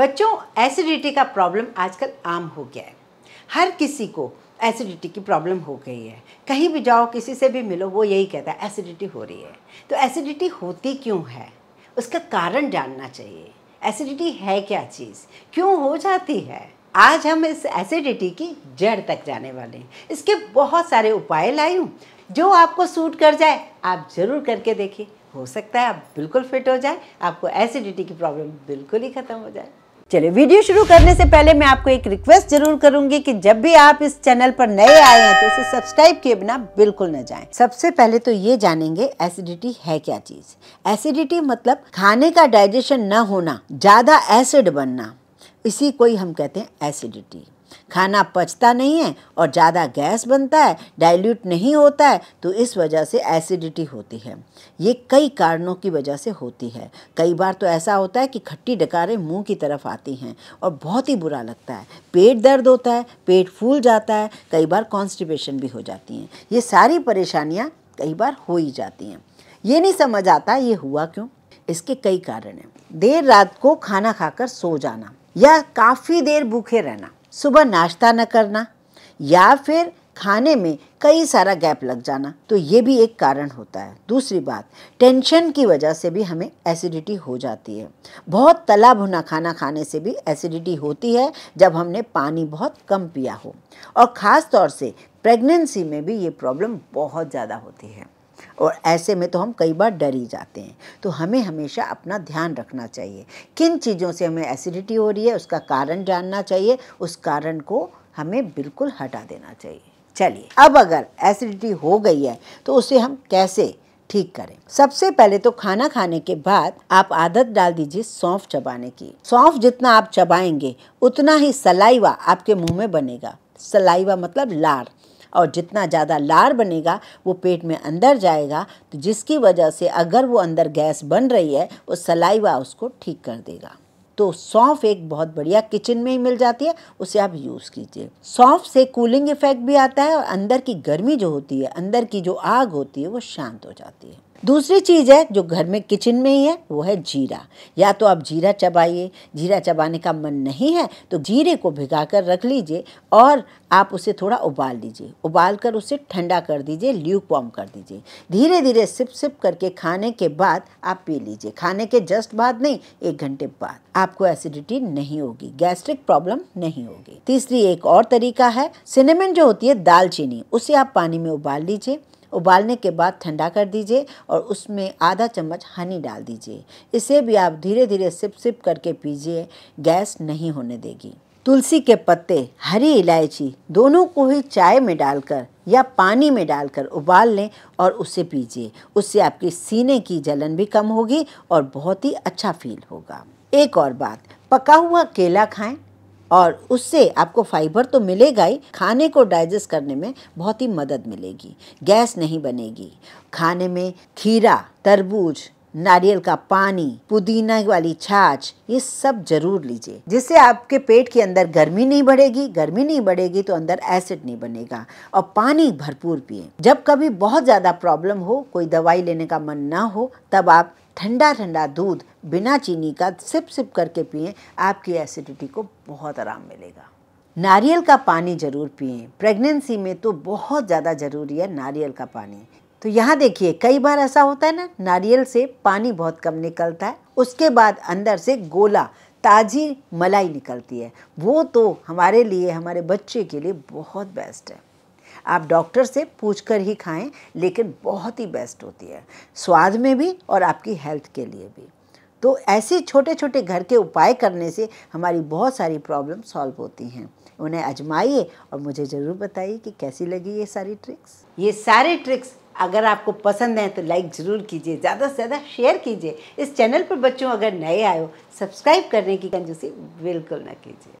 बच्चों एसिडिटी का प्रॉब्लम आजकल आम हो गया है हर किसी को एसिडिटी की प्रॉब्लम हो गई है कहीं भी जाओ किसी से भी मिलो वो यही कहता है एसिडिटी हो रही है तो एसिडिटी होती क्यों है उसका कारण जानना चाहिए एसिडिटी है क्या चीज़ क्यों हो जाती है आज हम इस एसिडिटी की जड़ तक जाने वाले हैं इसके बहुत सारे उपाय लाई हूँ जो आपको सूट कर जाए आप ज़रूर करके देखिए हो सकता है आप बिल्कुल फिट हो जाए आपको एसिडिटी की प्रॉब्लम बिल्कुल ही ख़त्म हो जाए चलिए वीडियो शुरू करने से पहले मैं आपको एक रिक्वेस्ट जरूर करूंगी कि जब भी आप इस चैनल पर नए आए हैं तो इसे सब्सक्राइब किए बिना बिल्कुल न जाएं। सबसे पहले तो ये जानेंगे एसिडिटी है क्या चीज़ एसिडिटी मतलब खाने का डाइजेशन न होना ज़्यादा एसिड बनना इसी को ही हम कहते हैं एसिडिटी खाना पचता नहीं है और ज़्यादा गैस बनता है डाइल्यूट नहीं होता है तो इस वजह से एसिडिटी होती है ये कई कारणों की वजह से होती है कई बार तो ऐसा होता है कि खट्टी डकारें मुंह की तरफ आती हैं और बहुत ही बुरा लगता है पेट दर्द होता है पेट फूल जाता है कई बार कॉन्स्टिपेशन भी हो जाती हैं ये सारी परेशानियाँ कई बार हो ही जाती हैं ये नहीं समझ आता ये हुआ क्यों इसके कई कारण हैं देर रात को खाना खाकर सो जाना या काफ़ी देर भूखे रहना सुबह नाश्ता न करना या फिर खाने में कई सारा गैप लग जाना तो ये भी एक कारण होता है दूसरी बात टेंशन की वजह से भी हमें एसिडिटी हो जाती है बहुत तला भुना खाना खाने से भी एसिडिटी होती है जब हमने पानी बहुत कम पिया हो और ख़ास तौर से प्रेगनेंसी में भी ये प्रॉब्लम बहुत ज़्यादा होती है और ऐसे में तो हम कई बार डर ही जाते हैं तो हमें हमेशा अपना ध्यान रखना चाहिए किन चीज़ों से हमें एसिडिटी हो रही है उसका कारण जानना चाहिए उस कारण को हमें बिल्कुल हटा देना चाहिए चलिए अब अगर एसिडिटी हो गई है तो उसे हम कैसे ठीक करें सबसे पहले तो खाना खाने के बाद आप आदत डाल दीजिए सौंफ चबाने की सौंफ जितना आप चबाएंगे उतना ही सलाइवा आपके मुंह में बनेगा सलाइवा मतलब लार और जितना ज़्यादा लार बनेगा वो पेट में अंदर जाएगा तो जिसकी वजह से अगर वो अंदर गैस बन रही है वो सलाइवा उसको ठीक कर देगा तो सौंफ एक बहुत बढ़िया किचन में ही मिल जाती है उसे आप यूज़ कीजिए सौंफ से कूलिंग इफेक्ट भी आता है और अंदर की गर्मी जो होती है अंदर की जो आग होती है वो शांत हो जाती है दूसरी चीज़ है जो घर में किचन में ही है वो है जीरा या तो आप जीरा चबाइए जीरा चबाने का मन नहीं है तो जीरे को भिगा कर रख लीजिए और आप उसे थोड़ा उबाल लीजिए उबाल कर उसे ठंडा कर दीजिए ल्यूक वॉर्म कर दीजिए धीरे धीरे सिप सिप करके खाने के बाद आप पी लीजिए खाने के जस्ट बाद नहीं एक घंटे बाद आपको एसिडिटी नहीं होगी गैस्ट्रिक प्रॉब्लम नहीं होगी तीसरी एक और तरीका है सिनेमन जो होती है दालचीनी उसे आप पानी में उबाल लीजिए उबालने के बाद ठंडा कर दीजिए और उसमें आधा चम्मच हनी डाल दीजिए इसे भी आप धीरे धीरे सिप सिप करके पीजिए गैस नहीं होने देगी तुलसी के पत्ते हरी इलायची दोनों को ही चाय में डालकर या पानी में डालकर उबाल लें और उसे पीजिए उससे आपके सीने की जलन भी कम होगी और बहुत ही अच्छा फील होगा एक और बात पका हुआ केला खाएं और उससे आपको फाइबर तो मिलेगा ही खाने को डाइजेस्ट करने में बहुत ही मदद मिलेगी गैस नहीं बनेगी खाने में खीरा तरबूज नारियल का पानी पुदीना वाली छाछ ये सब जरूर लीजिए जिससे आपके पेट के अंदर गर्मी नहीं बढ़ेगी गर्मी नहीं बढ़ेगी तो अंदर एसिड नहीं बनेगा और पानी भरपूर पिए जब कभी बहुत ज़्यादा प्रॉब्लम हो कोई दवाई लेने का मन ना हो तब आप ठंडा ठंडा दूध बिना चीनी का सिप सिप करके पिए आपकी एसिडिटी को बहुत आराम मिलेगा नारियल का पानी ज़रूर पिए प्रेगनेंसी में तो बहुत ज़्यादा ज़रूरी है नारियल का पानी तो यहाँ देखिए कई बार ऐसा होता है ना नारियल से पानी बहुत कम निकलता है उसके बाद अंदर से गोला ताज़ी मलाई निकलती है वो तो हमारे लिए हमारे बच्चे के लिए बहुत बेस्ट है आप डॉक्टर से पूछ कर ही खाएं लेकिन बहुत ही बेस्ट होती है स्वाद में भी और आपकी हेल्थ के लिए भी तो ऐसे छोटे छोटे घर के उपाय करने से हमारी बहुत सारी प्रॉब्लम सॉल्व होती हैं उन्हें आजमाइए और मुझे ज़रूर बताइए कि कैसी लगी ये सारी ट्रिक्स ये सारे ट्रिक्स अगर आपको पसंद हैं तो लाइक ज़रूर कीजिए ज़्यादा से ज़्यादा शेयर कीजिए इस चैनल पर बच्चों अगर नए आए हो सब्सक्राइब करने की कंजूसी बिल्कुल ना कीजिए